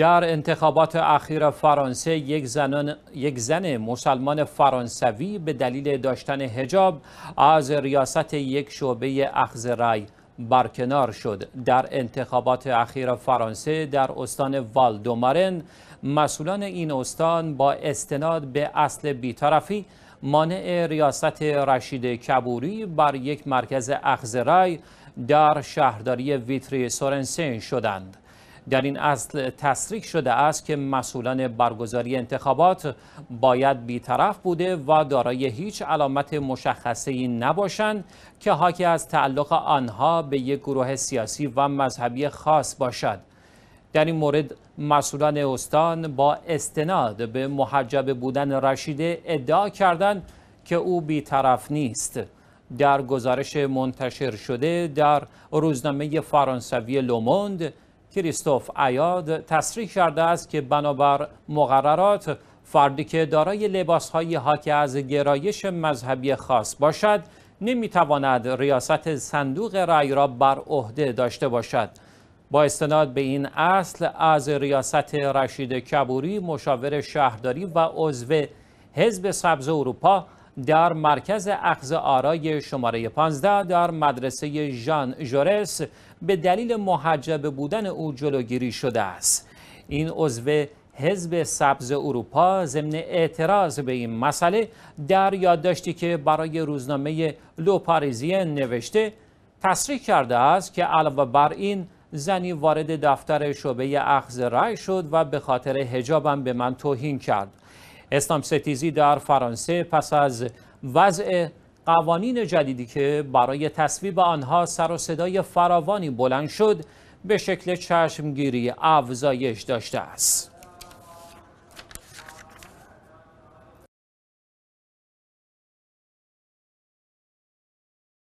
در انتخابات اخیر فرانسه یک, یک زن مسلمان فرانسوی به دلیل داشتن هجاب از ریاست یک شعبه اخذ رای برکنار شد در انتخابات اخیر فرانسه در استان والدومارن مسئولان این استان با استناد به اصل بیطرفی مانع ریاست رشید کبوری بر یک مرکز اخذ رای در شهرداری ویتری سورنسین شدند در این اصل تصریح شده است که مسئولان برگزاری انتخابات باید بیطرف بوده و دارای هیچ علامت مشخصی نباشند که حاکی از تعلق آنها به یک گروه سیاسی و مذهبی خاص باشد در این مورد مسئولان استان با استناد به محجب بودن رشیده ادعا کردند که او بیطرف نیست در گزارش منتشر شده در روزنامه فرانسوی لوموند کریستوف ایاد تصریح کرده است که بنابر مقررات فردی که دارای لباسهایی حاکی از گرایش مذهبی خاص باشد نمیتواند ریاست صندوق رأی را بر عهده داشته باشد با استناد به این اصل از ریاست رشید کبوری مشاور شهرداری و عضو حزب سبز اروپا در مرکز اخذ آرای شماره 15 در مدرسه ژان جورس به دلیل محجب بودن او جلوگیری شده است این عضو حزب سبز اروپا ضمن اعتراض به این مسئله در یادداشتی که برای روزنامه پاریزین نوشته تصریح کرده است که علاوه بر این زنی وارد دفتر شعبه اخذ رای شد و به خاطر هجابم به من توهین کرد اسلام ستیزی در فرانسه پس از وضع قوانین جدیدی که برای تصویب آنها سر و صدای فراوانی بلند شد به شکل چشمگیری افزایش داشته است.